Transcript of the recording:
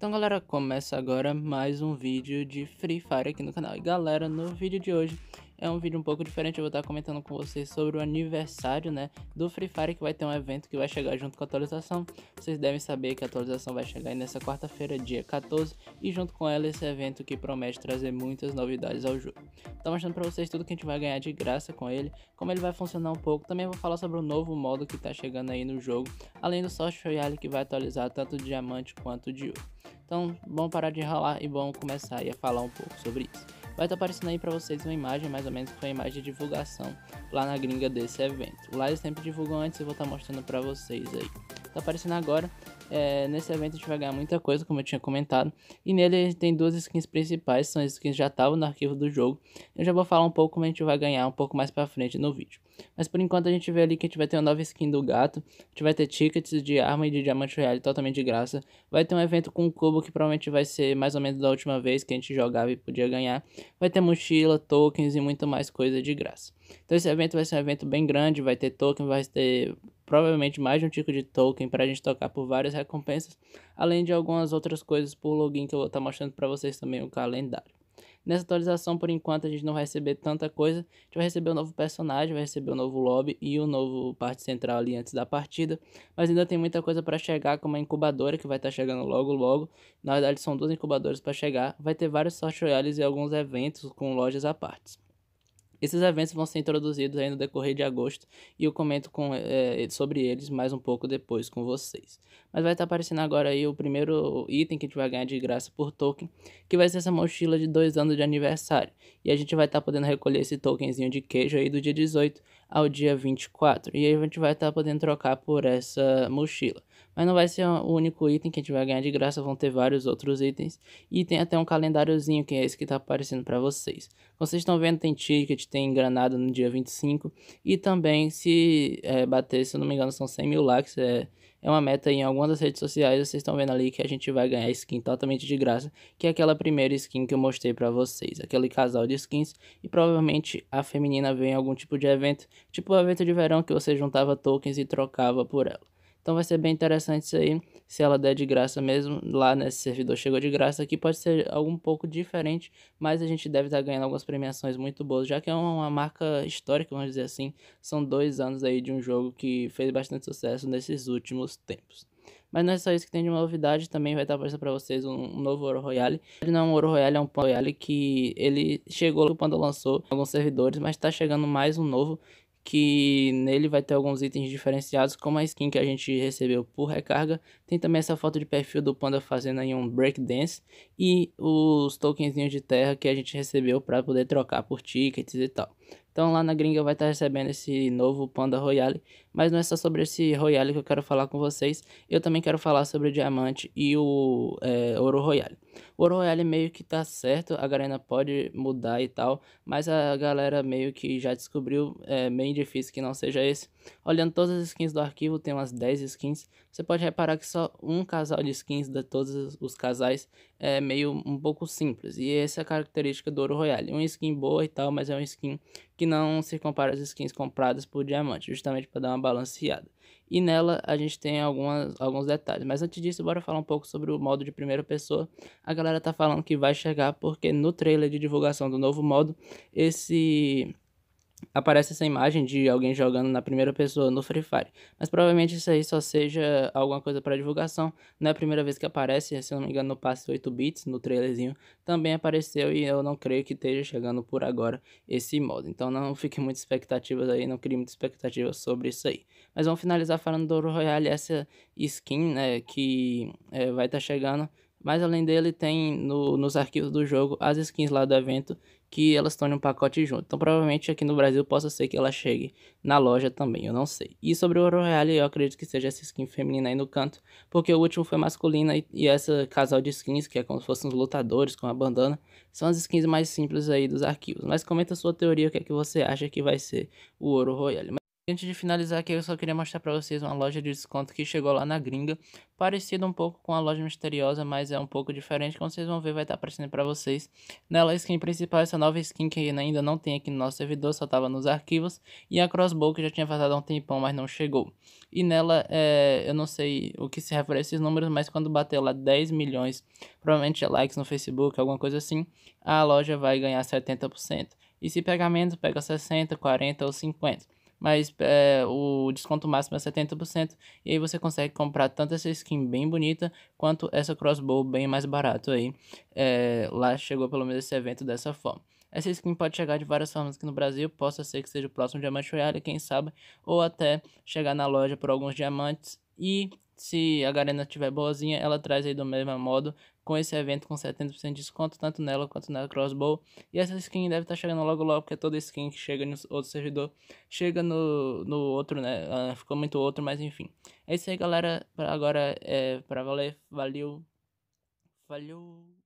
Então galera, começa agora mais um vídeo de Free Fire aqui no canal. E galera, no vídeo de hoje é um vídeo um pouco diferente, eu vou estar comentando com vocês sobre o aniversário, né, do Free Fire, que vai ter um evento que vai chegar junto com a atualização. Vocês devem saber que a atualização vai chegar nessa quarta-feira, dia 14, e junto com ela esse evento que promete trazer muitas novidades ao jogo. Estou tá mostrando para vocês tudo que a gente vai ganhar de graça com ele, como ele vai funcionar um pouco, também vou falar sobre o novo modo que está chegando aí no jogo, além do Sorte Royale que vai atualizar tanto o diamante quanto de ouro. Então, vamos parar de enrolar e vamos começar aí a falar um pouco sobre isso. Vai estar tá aparecendo aí para vocês uma imagem, mais ou menos, com a imagem de divulgação lá na gringa desse evento. Lá eles sempre divulgam antes e vou estar tá mostrando para vocês aí. Tá aparecendo agora, é, nesse evento a gente vai ganhar muita coisa, como eu tinha comentado. E nele tem duas skins principais, são as skins que já estavam no arquivo do jogo. Eu já vou falar um pouco como a gente vai ganhar um pouco mais pra frente no vídeo. Mas por enquanto a gente vê ali que a gente vai ter uma nova skin do gato, a gente vai ter tickets de arma e de diamante real totalmente de graça, vai ter um evento com o cubo que provavelmente vai ser mais ou menos da última vez que a gente jogava e podia ganhar, vai ter mochila, tokens e muito mais coisa de graça. Então esse evento vai ser um evento bem grande, vai ter token, vai ter provavelmente mais de um tipo de token para a gente tocar por várias recompensas, além de algumas outras coisas por login que eu vou estar tá mostrando para vocês também o calendário. Nessa atualização, por enquanto, a gente não vai receber tanta coisa. A gente vai receber um novo personagem, vai receber um novo lobby e um novo parte central ali antes da partida. Mas ainda tem muita coisa para chegar, como a incubadora que vai estar tá chegando logo logo. Na verdade, são duas incubadoras para chegar. Vai ter vários sorteios e alguns eventos com lojas à parte. Esses eventos vão ser introduzidos aí no decorrer de agosto e eu comento com, é, sobre eles mais um pouco depois com vocês. Mas vai estar aparecendo agora aí o primeiro item que a gente vai ganhar de graça por token, que vai ser essa mochila de dois anos de aniversário. E a gente vai estar podendo recolher esse tokenzinho de queijo aí do dia 18 ao dia 24. E aí a gente vai estar podendo trocar por essa mochila. Mas não vai ser o único item que a gente vai ganhar de graça, vão ter vários outros itens. E tem até um calendáriozinho, que é esse que tá aparecendo para vocês. vocês estão vendo, tem ticket, tem granada no dia 25. E também, se é, bater, se eu não me engano, são 100 mil likes, é, é uma meta em algumas das redes sociais, vocês estão vendo ali que a gente vai ganhar skin totalmente de graça, que é aquela primeira skin que eu mostrei para vocês, aquele casal de skins, e provavelmente a feminina vem em algum tipo de evento, tipo o um evento de verão que você juntava tokens e trocava por ela. Então vai ser bem interessante isso aí. Se ela der de graça mesmo, lá nesse servidor chegou de graça. Aqui pode ser algo um pouco diferente, mas a gente deve estar tá ganhando algumas premiações muito boas, já que é uma marca histórica, vamos dizer assim. São dois anos aí de um jogo que fez bastante sucesso nesses últimos tempos. Mas não é só isso que tem de novidade, também vai estar tá aparecendo para vocês um novo Ouro Royale. Ele não é um Ouro Royale, é um Pan Royale que ele chegou quando lançou alguns servidores, mas está chegando mais um novo que nele vai ter alguns itens diferenciados, como a skin que a gente recebeu por recarga. Tem também essa foto de perfil do Panda fazendo aí um breakdance e os tokenzinhos de terra que a gente recebeu para poder trocar por tickets e tal. Então lá na gringa vai estar recebendo esse novo Panda Royale, mas não é só sobre esse Royale que eu quero falar com vocês, eu também quero falar sobre o Diamante e o é, Ouro Royale. O Ouro Royale meio que tá certo, a galera pode mudar e tal, mas a galera meio que já descobriu, é bem difícil que não seja esse. Olhando todas as skins do arquivo, tem umas 10 skins, você pode reparar que só um casal de skins de todos os casais é meio um pouco simples. E essa é a característica do Ouro Royale. É uma skin boa e tal, mas é uma skin que não se compara às skins compradas por diamante, justamente para dar uma balanceada. E nela a gente tem algumas, alguns detalhes. Mas antes disso, bora falar um pouco sobre o modo de primeira pessoa. A galera tá falando que vai chegar porque no trailer de divulgação do novo modo, esse aparece essa imagem de alguém jogando na primeira pessoa no Free Fire. Mas provavelmente isso aí só seja alguma coisa para divulgação. Não é a primeira vez que aparece, se não me engano, no passe 8 bits, no trailerzinho, também apareceu e eu não creio que esteja chegando por agora esse modo. Então não fique muitas expectativas aí, não crie muita expectativa sobre isso aí. Mas vamos finalizar falando do Royale, essa skin, né, que é, vai estar tá chegando mas além dele, tem no, nos arquivos do jogo as skins lá do evento que elas estão em um pacote junto. Então provavelmente aqui no Brasil possa ser que ela chegue na loja também, eu não sei. E sobre o Ouro Real, eu acredito que seja essa skin feminina aí no canto, porque o último foi masculina e, e essa casal de skins, que é como se fossem os lutadores com a bandana, são as skins mais simples aí dos arquivos. Mas comenta a sua teoria, o que é que você acha que vai ser o Ouro Royale. Antes de finalizar aqui, eu só queria mostrar para vocês uma loja de desconto que chegou lá na gringa. Parecida um pouco com a loja misteriosa, mas é um pouco diferente. Como vocês vão ver, vai estar tá aparecendo para vocês. Nela, a skin principal, essa nova skin que ainda não tem aqui no nosso servidor, só estava nos arquivos. E a crossbow que já tinha vazado há um tempão, mas não chegou. E nela, é, eu não sei o que se refere a esses números, mas quando bater lá 10 milhões, provavelmente é likes no Facebook, alguma coisa assim, a loja vai ganhar 70%. E se pegar menos, pega 60, 40 ou 50% mas é, o desconto máximo é 70%, e aí você consegue comprar tanto essa skin bem bonita, quanto essa crossbow bem mais barato aí, é, lá chegou pelo menos esse evento dessa forma. Essa skin pode chegar de várias formas aqui no Brasil, possa ser que seja o próximo Diamante Royale, quem sabe, ou até chegar na loja por alguns diamantes, e se a Garena tiver boazinha, ela traz aí do mesmo modo com esse evento com 70% de desconto, tanto nela quanto na Crossbow. E essa skin deve estar tá chegando logo logo, porque toda skin que chega no outro servidor chega no, no outro, né? Ah, ficou muito outro, mas enfim. É isso aí, galera. Pra agora é pra valer. Valeu. Valeu.